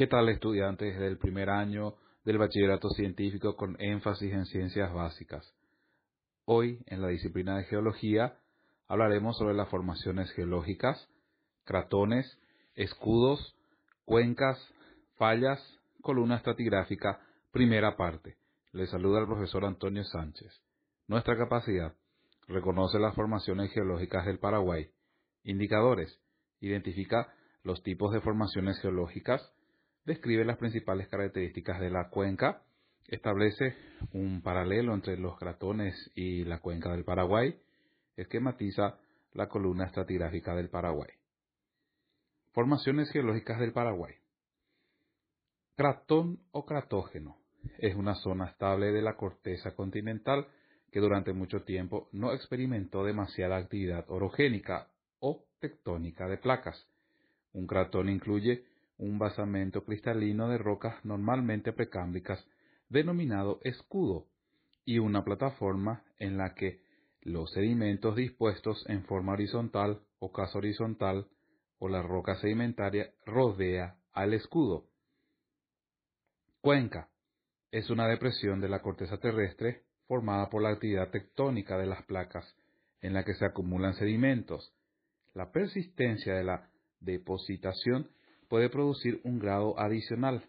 ¿Qué tal estudiantes del primer año del bachillerato científico con énfasis en ciencias básicas? Hoy, en la disciplina de geología, hablaremos sobre las formaciones geológicas, cratones, escudos, cuencas, fallas, columna estratigráfica, primera parte. Le saluda el profesor Antonio Sánchez. Nuestra capacidad. Reconoce las formaciones geológicas del Paraguay. Indicadores. Identifica los tipos de formaciones geológicas describe las principales características de la cuenca, establece un paralelo entre los cratones y la cuenca del Paraguay, esquematiza la columna estratigráfica del Paraguay. Formaciones geológicas del Paraguay. Cratón o cratógeno es una zona estable de la corteza continental que durante mucho tiempo no experimentó demasiada actividad orogénica o tectónica de placas. Un cratón incluye un basamento cristalino de rocas normalmente precámbricas denominado escudo y una plataforma en la que los sedimentos dispuestos en forma horizontal o casi horizontal o la roca sedimentaria rodea al escudo. Cuenca es una depresión de la corteza terrestre formada por la actividad tectónica de las placas en la que se acumulan sedimentos. La persistencia de la depositación puede producir un grado adicional,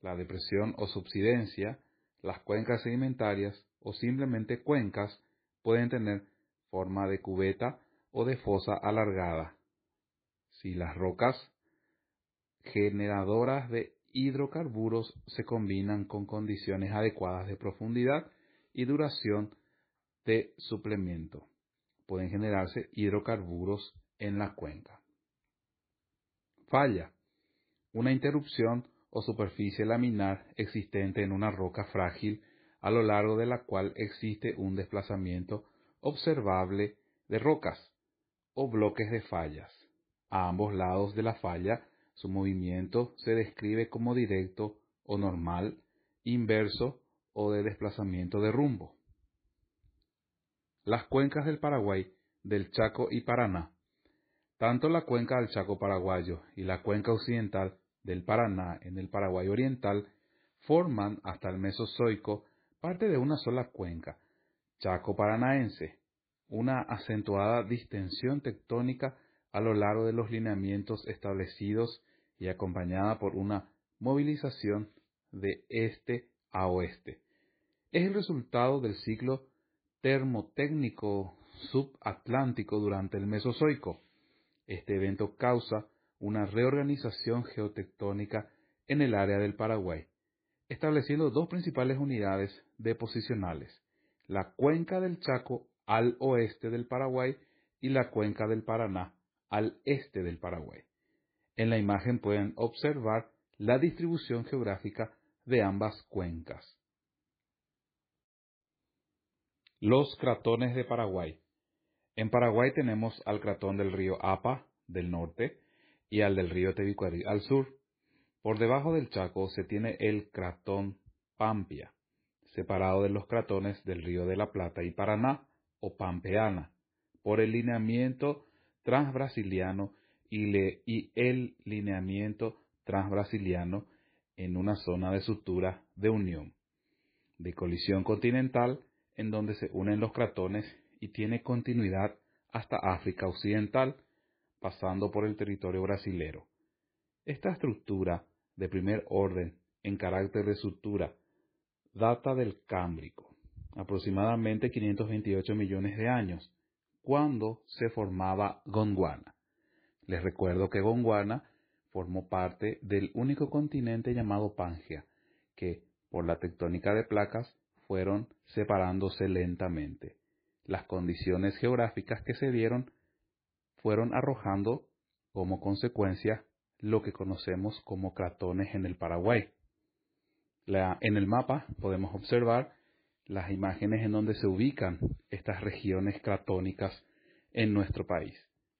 la depresión o subsidencia, las cuencas sedimentarias o simplemente cuencas pueden tener forma de cubeta o de fosa alargada. Si las rocas generadoras de hidrocarburos se combinan con condiciones adecuadas de profundidad y duración de suplemento, pueden generarse hidrocarburos en la cuenca. Falla una interrupción o superficie laminar existente en una roca frágil a lo largo de la cual existe un desplazamiento observable de rocas o bloques de fallas. A ambos lados de la falla, su movimiento se describe como directo o normal, inverso o de desplazamiento de rumbo. Las cuencas del Paraguay, del Chaco y Paraná. Tanto la cuenca del Chaco paraguayo y la cuenca occidental del Paraná en el Paraguay Oriental forman hasta el Mesozoico parte de una sola cuenca, Chaco Paranaense, una acentuada distensión tectónica a lo largo de los lineamientos establecidos y acompañada por una movilización de este a oeste. Es el resultado del ciclo termotécnico subatlántico durante el Mesozoico. Este evento causa una reorganización geotectónica en el área del Paraguay, estableciendo dos principales unidades deposicionales, la cuenca del Chaco al oeste del Paraguay y la cuenca del Paraná al este del Paraguay. En la imagen pueden observar la distribución geográfica de ambas cuencas. Los cratones de Paraguay. En Paraguay tenemos al cratón del río Apa del norte, y al del río Tebicuary al sur. Por debajo del Chaco se tiene el cratón Pampia, separado de los cratones del río de la Plata y Paraná o Pampeana, por el lineamiento transbrasiliano y, y el lineamiento transbrasiliano en una zona de sutura de unión, de colisión continental en donde se unen los cratones y tiene continuidad hasta África Occidental, pasando por el territorio brasilero. Esta estructura de primer orden en carácter de sutura data del Cámbrico, aproximadamente 528 millones de años, cuando se formaba Gondwana. Les recuerdo que Gondwana formó parte del único continente llamado Pangea, que, por la tectónica de placas, fueron separándose lentamente. Las condiciones geográficas que se dieron fueron arrojando, como consecuencia, lo que conocemos como cratones en el Paraguay. en el mapa podemos observar las imágenes en donde se ubican estas regiones cratónicas en nuestro país,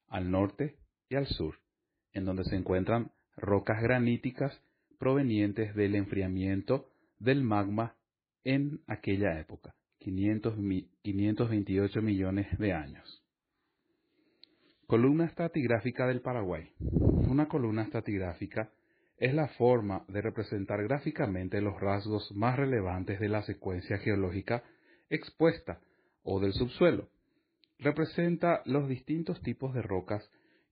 al norte y al sur, en donde se encuentran rocas graníticas provenientes del enfriamiento del magma en aquella época, 528 millones de años. Columna estratigráfica del Paraguay. Una columna estratigráfica es la forma de representar gráficamente los rasgos más relevantes de la secuencia geológica expuesta o del subsuelo. Representa los distintos tipos de rocas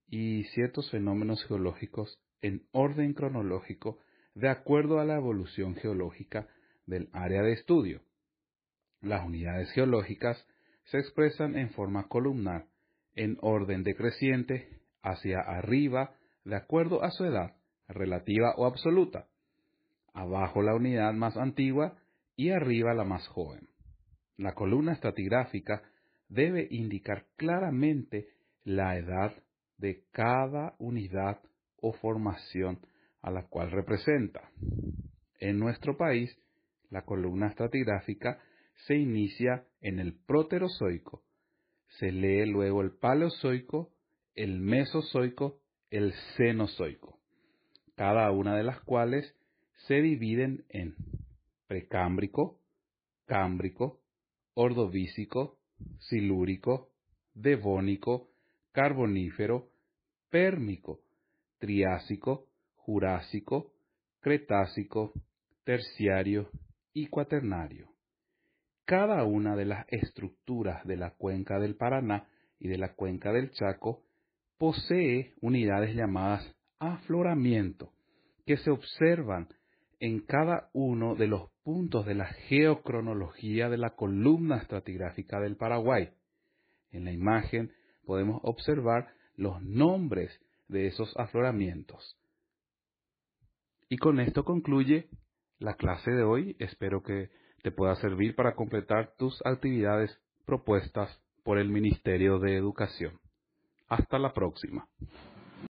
y ciertos fenómenos geológicos en orden cronológico de acuerdo a la evolución geológica del área de estudio. Las unidades geológicas se expresan en forma columnar, en orden decreciente hacia arriba de acuerdo a su edad, relativa o absoluta, abajo la unidad más antigua y arriba la más joven. La columna estratigráfica debe indicar claramente la edad de cada unidad o formación a la cual representa. En nuestro país, la columna estratigráfica se inicia en el proterozoico se lee luego el paleozoico, el mesozoico, el cenozoico, cada una de las cuales se dividen en precámbrico, cámbrico, ordovícico, silúrico, devónico, carbonífero, pérmico, triásico, jurásico, cretácico, terciario y cuaternario cada una de las estructuras de la cuenca del Paraná y de la cuenca del Chaco posee unidades llamadas afloramiento, que se observan en cada uno de los puntos de la geocronología de la columna estratigráfica del Paraguay. En la imagen podemos observar los nombres de esos afloramientos. Y con esto concluye la clase de hoy. Espero que te pueda servir para completar tus actividades propuestas por el Ministerio de Educación. Hasta la próxima.